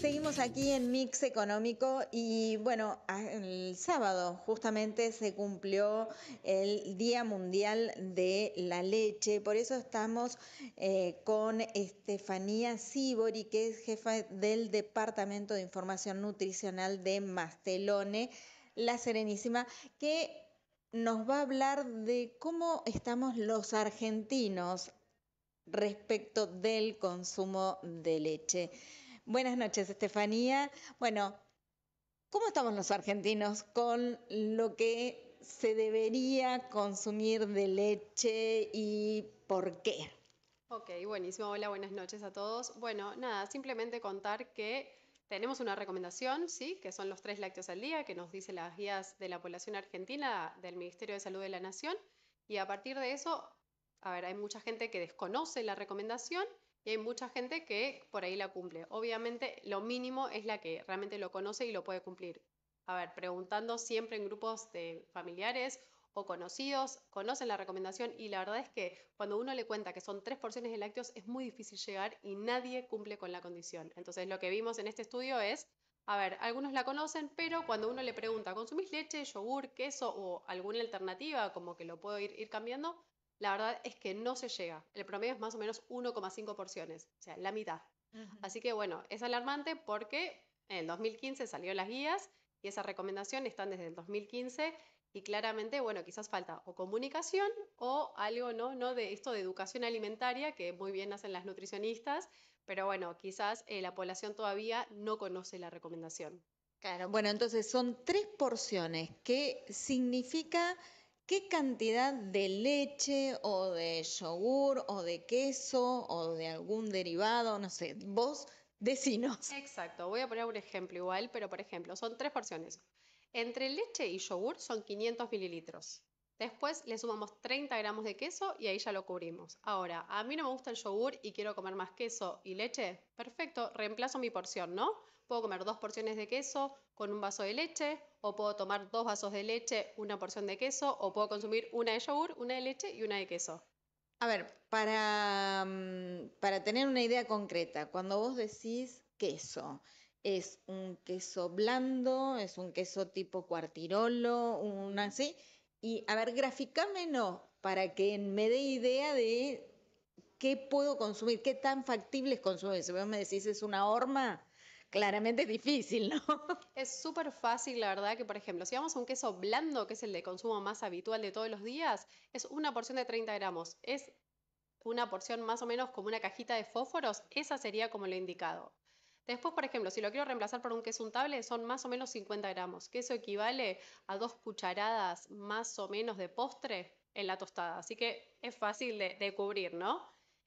Seguimos aquí en Mix Económico y bueno, el sábado justamente se cumplió el Día Mundial de la Leche, por eso estamos eh, con Estefanía Sibori, que es jefa del Departamento de Información Nutricional de Mastelone, la Serenísima, que nos va a hablar de cómo estamos los argentinos respecto del consumo de leche. Buenas noches, Estefanía. Bueno, ¿cómo estamos los argentinos con lo que se debería consumir de leche y por qué? Ok, buenísimo. Hola, buenas noches a todos. Bueno, nada, simplemente contar que tenemos una recomendación, sí, que son los tres lácteos al día, que nos dice las guías de la población argentina del Ministerio de Salud de la Nación. Y a partir de eso, a ver, hay mucha gente que desconoce la recomendación y hay mucha gente que por ahí la cumple. Obviamente, lo mínimo es la que realmente lo conoce y lo puede cumplir. A ver, preguntando siempre en grupos de familiares o conocidos, conocen la recomendación y la verdad es que cuando uno le cuenta que son tres porciones de lácteos es muy difícil llegar y nadie cumple con la condición. Entonces, lo que vimos en este estudio es a ver, algunos la conocen, pero cuando uno le pregunta, ¿consumís leche, yogur, queso o alguna alternativa como que lo puedo ir, ir cambiando? la verdad es que no se llega. El promedio es más o menos 1,5 porciones, o sea, la mitad. Así que bueno, es alarmante porque en el 2015 salió las guías y esa recomendación están desde el 2015 y claramente, bueno, quizás falta o comunicación o algo, ¿no? ¿no? De esto de educación alimentaria que muy bien hacen las nutricionistas, pero bueno, quizás eh, la población todavía no conoce la recomendación. Claro, bueno, entonces son tres porciones que significa qué cantidad de leche o de yogur o de queso o de algún derivado, no sé, vos decinos. Exacto, voy a poner un ejemplo igual, pero por ejemplo, son tres porciones. Entre leche y yogur son 500 mililitros. Después le sumamos 30 gramos de queso y ahí ya lo cubrimos. Ahora, a mí no me gusta el yogur y quiero comer más queso y leche. Perfecto, reemplazo mi porción, ¿no? puedo comer dos porciones de queso con un vaso de leche, o puedo tomar dos vasos de leche, una porción de queso, o puedo consumir una de yogur, una de leche y una de queso. A ver, para, mm, para tener una idea concreta, cuando vos decís queso, ¿es un queso blando? ¿Es un queso tipo cuartirolo? una así? Y a ver, graficámelo para que me dé idea de qué puedo consumir, qué tan factible es eso Si vos me decís es una horma, claramente difícil, ¿no? Es súper fácil, la verdad, que por ejemplo, si vamos a un queso blando, que es el de consumo más habitual de todos los días, es una porción de 30 gramos. Es una porción más o menos como una cajita de fósforos, esa sería como lo indicado. Después, por ejemplo, si lo quiero reemplazar por un queso untable, son más o menos 50 gramos, que eso equivale a dos cucharadas más o menos de postre en la tostada. Así que es fácil de cubrir, ¿no?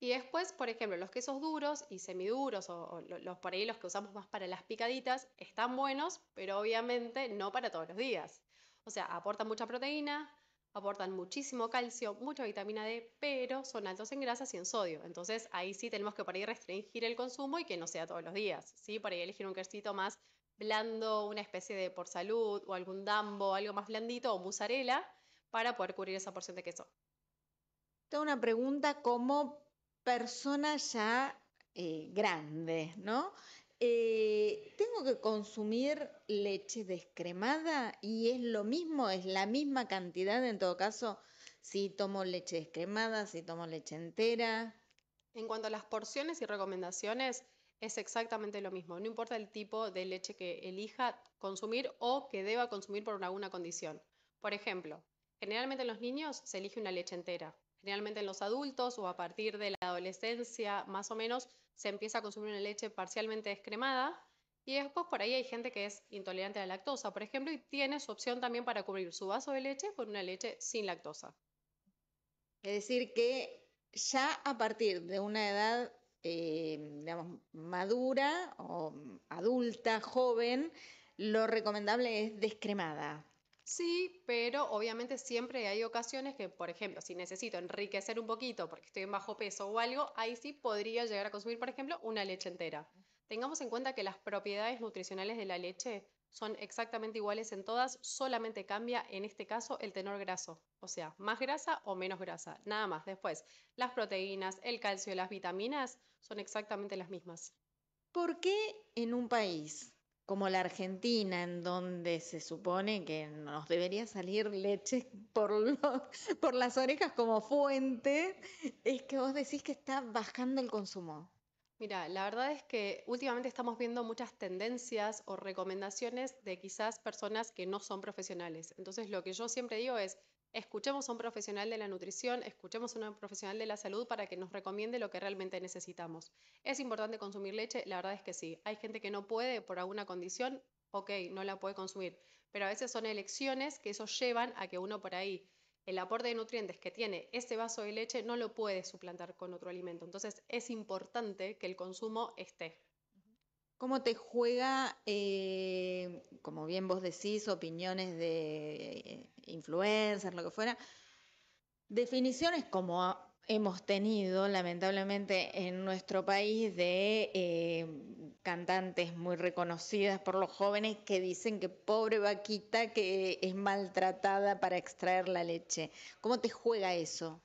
Y después, por ejemplo, los quesos duros y semiduros, o, los por ahí los que usamos más para las picaditas, están buenos, pero obviamente no para todos los días. O sea, aportan mucha proteína, aportan muchísimo calcio, mucha vitamina D, pero son altos en grasas y en sodio. Entonces ahí sí tenemos que por ahí restringir el consumo y que no sea todos los días. ¿sí? Por ahí elegir un quesito más blando, una especie de por salud o algún dambo, algo más blandito o mozzarella para poder cubrir esa porción de queso. Tengo una pregunta ¿cómo personas ya eh, grandes, ¿no? Eh, tengo que consumir leche descremada y es lo mismo, es la misma cantidad en todo caso si tomo leche descremada, si tomo leche entera. En cuanto a las porciones y recomendaciones, es exactamente lo mismo. No importa el tipo de leche que elija consumir o que deba consumir por alguna condición. Por ejemplo, generalmente en los niños se elige una leche entera generalmente en los adultos o a partir de la adolescencia más o menos se empieza a consumir una leche parcialmente descremada y después por ahí hay gente que es intolerante a la lactosa, por ejemplo, y tiene su opción también para cubrir su vaso de leche con una leche sin lactosa. Es decir, que ya a partir de una edad eh, digamos, madura o adulta, joven, lo recomendable es descremada. Sí, pero obviamente siempre hay ocasiones que, por ejemplo, si necesito enriquecer un poquito porque estoy en bajo peso o algo, ahí sí podría llegar a consumir, por ejemplo, una leche entera. Tengamos en cuenta que las propiedades nutricionales de la leche son exactamente iguales en todas, solamente cambia en este caso el tenor graso, o sea, más grasa o menos grasa, nada más. Después, las proteínas, el calcio, las vitaminas son exactamente las mismas. ¿Por qué en un país como la Argentina, en donde se supone que nos debería salir leche por, las orejas como fuente, es que vos decís que está bajando el consumo. Mira, la verdad es que últimamente estamos viendo muchas tendencias o recomendaciones de quizás personas que no son profesionales. Entonces, lo que yo siempre digo es, escuchemos a un profesional de la nutrición, escuchemos a un profesional de la salud para que nos recomiende lo que realmente necesitamos. ¿Es importante consumir leche? La verdad es que sí. Hay gente que no puede por alguna condición, ok, no la puede consumir, pero a veces son elecciones que eso llevan a que uno por ahí el aporte de nutrientes que tiene ese vaso de leche no lo puede suplantar con otro alimento. Entonces es importante que el consumo esté cómo te juega, eh, como bien vos decís, opiniones de eh, influencers, lo que fuera, definiciones como hemos tenido, lamentablemente, en nuestro país de eh, cantantes muy reconocidas por los jóvenes que dicen que pobre vaquita que es maltratada para extraer la leche. ¿Cómo te juega eso?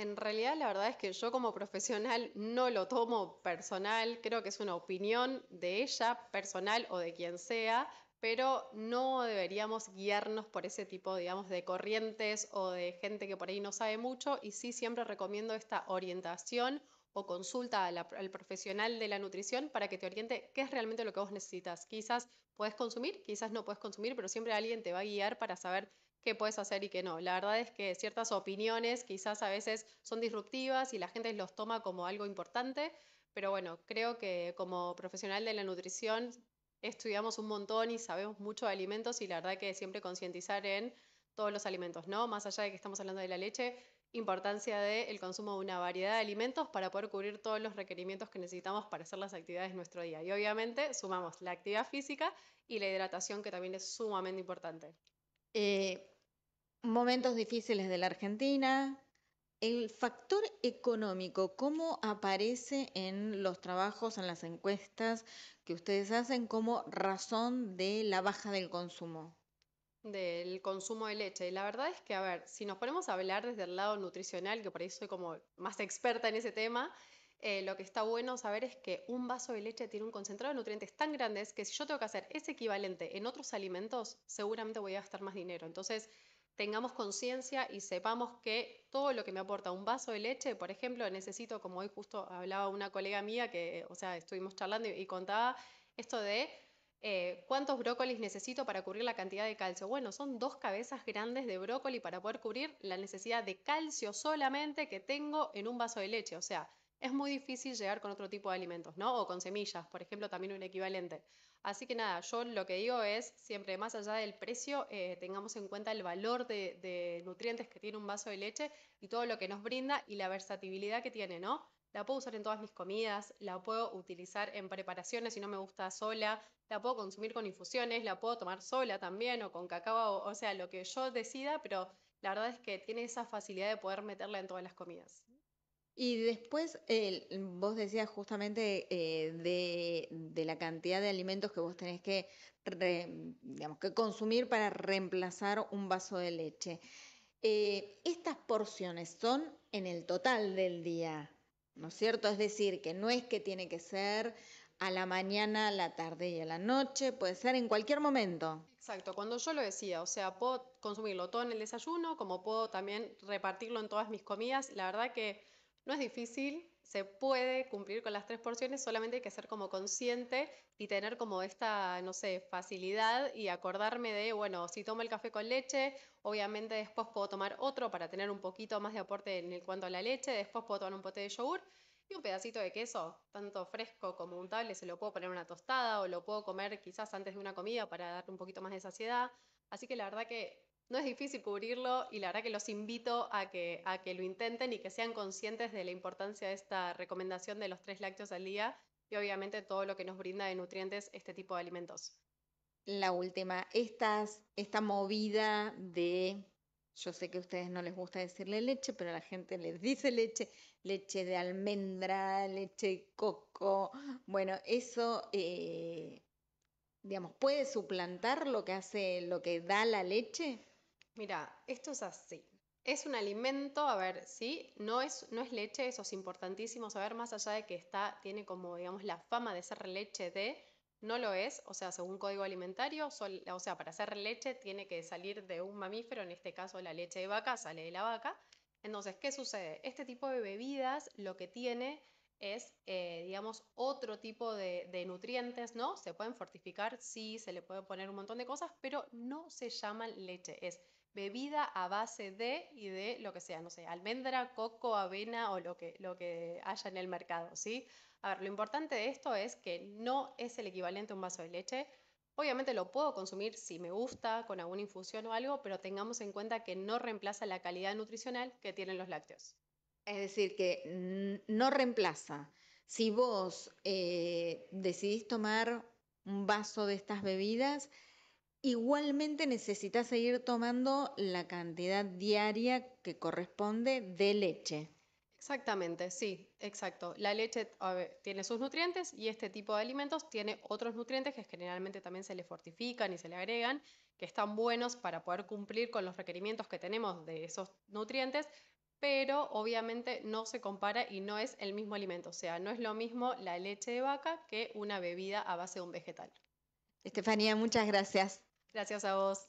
En realidad la verdad es que yo como profesional no lo tomo personal, creo que es una opinión de ella, personal o de quien sea, pero no deberíamos guiarnos por ese tipo, digamos, de corrientes o de gente que por ahí no sabe mucho y sí siempre recomiendo esta orientación o consulta al profesional de la nutrición para que te oriente qué es realmente lo que vos necesitas. Quizás puedes consumir, quizás no puedes consumir, pero siempre alguien te va a guiar para saber qué puedes hacer y qué no. La verdad es que ciertas opiniones quizás a veces son disruptivas y la gente los toma como algo importante, pero bueno, creo que como profesional de la nutrición estudiamos un montón y sabemos mucho de alimentos y la verdad que siempre concientizar en todos los alimentos, ¿no? Más allá de que estamos hablando de la leche, importancia del consumo de una variedad de alimentos para poder cubrir todos los requerimientos que necesitamos para hacer las actividades de nuestro día. Y obviamente sumamos la actividad física y la hidratación, que también es sumamente importante. Eh, Momentos difíciles de la Argentina. El factor económico, ¿cómo aparece en los trabajos, en las encuestas que ustedes hacen como razón de la baja del consumo? Del consumo de leche. Y la verdad es que, a ver, si nos ponemos a hablar desde el lado nutricional, que por ahí soy como más experta en ese tema, eh, lo que está bueno saber es que un vaso de leche tiene un concentrado de nutrientes tan grandes que si yo tengo que hacer ese equivalente en otros alimentos, seguramente voy a gastar más dinero. Entonces, tengamos conciencia y sepamos que todo lo que me aporta un vaso de leche, por ejemplo, necesito, como hoy justo hablaba una colega mía que, o sea, estuvimos charlando y, contaba esto de eh, cuántos brócolis necesito para cubrir la cantidad de calcio. Bueno, son dos cabezas grandes de brócoli para poder cubrir la necesidad de calcio solamente que tengo en un vaso de leche. O sea, es muy difícil llegar con otro tipo de alimentos, ¿no? O con semillas, por ejemplo, también un equivalente. Así que nada, yo lo que digo es, siempre más allá del precio, eh, tengamos en cuenta el valor de, nutrientes que tiene un vaso de leche y todo lo que nos brinda y la versatilidad que tiene, ¿no? La puedo usar en todas mis comidas, la puedo utilizar en preparaciones si no me gusta sola, la puedo consumir con infusiones, la puedo tomar sola también o con cacao, o sea, lo que yo decida, pero la verdad es que tiene esa facilidad de poder meterla en todas las comidas. Y después, vos decías justamente eh, de, la cantidad de alimentos que vos tenés que, digamos, que consumir para reemplazar un vaso de leche. Eh, estas porciones son en el total del día, ¿no es cierto? Es decir, que no es que tiene que ser a la mañana, a la tarde y a la noche, puede ser en cualquier momento. Exacto, cuando yo lo decía, o sea, puedo consumirlo todo en el desayuno, como puedo también repartirlo en todas mis comidas, la verdad que no es difícil, se puede cumplir con las tres porciones, solamente hay que ser como consciente y tener como esta, no sé, facilidad y acordarme de, bueno, si tomo el café con leche, obviamente después puedo tomar otro para tener un poquito más de aporte en el cuanto a la leche, después puedo tomar un pote de yogur y un pedacito de queso, tanto fresco como untable, se lo puedo poner en una tostada o lo puedo comer quizás antes de una comida para darle un poquito más de saciedad. Así que la verdad que no es difícil cubrirlo y la verdad que los invito a que, a que lo intenten y que sean conscientes de la importancia de esta recomendación de los tres lácteos al día y obviamente todo lo que nos brinda de nutrientes este tipo de alimentos. La última, Estas, esta movida de, yo sé que a ustedes no les gusta decirle leche, pero la gente les dice leche, leche de almendra, leche de coco, bueno, eso... Eh, digamos, puede suplantar lo que hace, lo que da la leche? Mira, esto es así. Es un alimento, a ver, sí, no es, no es leche, eso es importantísimo saber, más allá de que está, tiene como, digamos, la fama de ser leche de, no lo es, o sea, según código alimentario, o sea, para ser leche tiene que salir de un mamífero, en este caso la leche de vaca sale de la vaca. Entonces, ¿qué sucede? Este tipo de bebidas lo que tiene es, eh, digamos, otro tipo de, nutrientes, ¿no? Se pueden fortificar, sí, se le puede poner un montón de cosas, pero no se llaman leche, es bebida a base de y de lo que sea, no sé, almendra, coco, avena o lo que, lo que haya en el mercado, ¿sí? A ver, lo importante de esto es que no es el equivalente a un vaso de leche. Obviamente lo puedo consumir si me gusta, con alguna infusión o algo, pero tengamos en cuenta que no reemplaza la calidad nutricional que tienen los lácteos. Es decir, que no reemplaza. Si vos eh, decidís tomar un vaso de estas bebidas, Igualmente necesitas seguir tomando la cantidad diaria que corresponde de leche. Exactamente, sí, exacto. La leche tiene sus nutrientes y este tipo de alimentos tiene otros nutrientes que generalmente también se le fortifican y se le agregan, que están buenos para poder cumplir con los requerimientos que tenemos de esos nutrientes, pero obviamente no se compara y no es el mismo alimento, o sea, no es lo mismo la leche de vaca que una bebida a base de un vegetal. Estefanía, muchas gracias. Gracias a vos.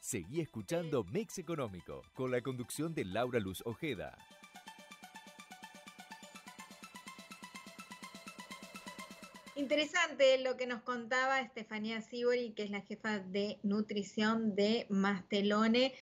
Seguí escuchando Mix Económico con la conducción de Laura Luz Ojeda. Interesante lo que nos contaba Estefanía Sibori, que es la jefa de nutrición de Mastelone.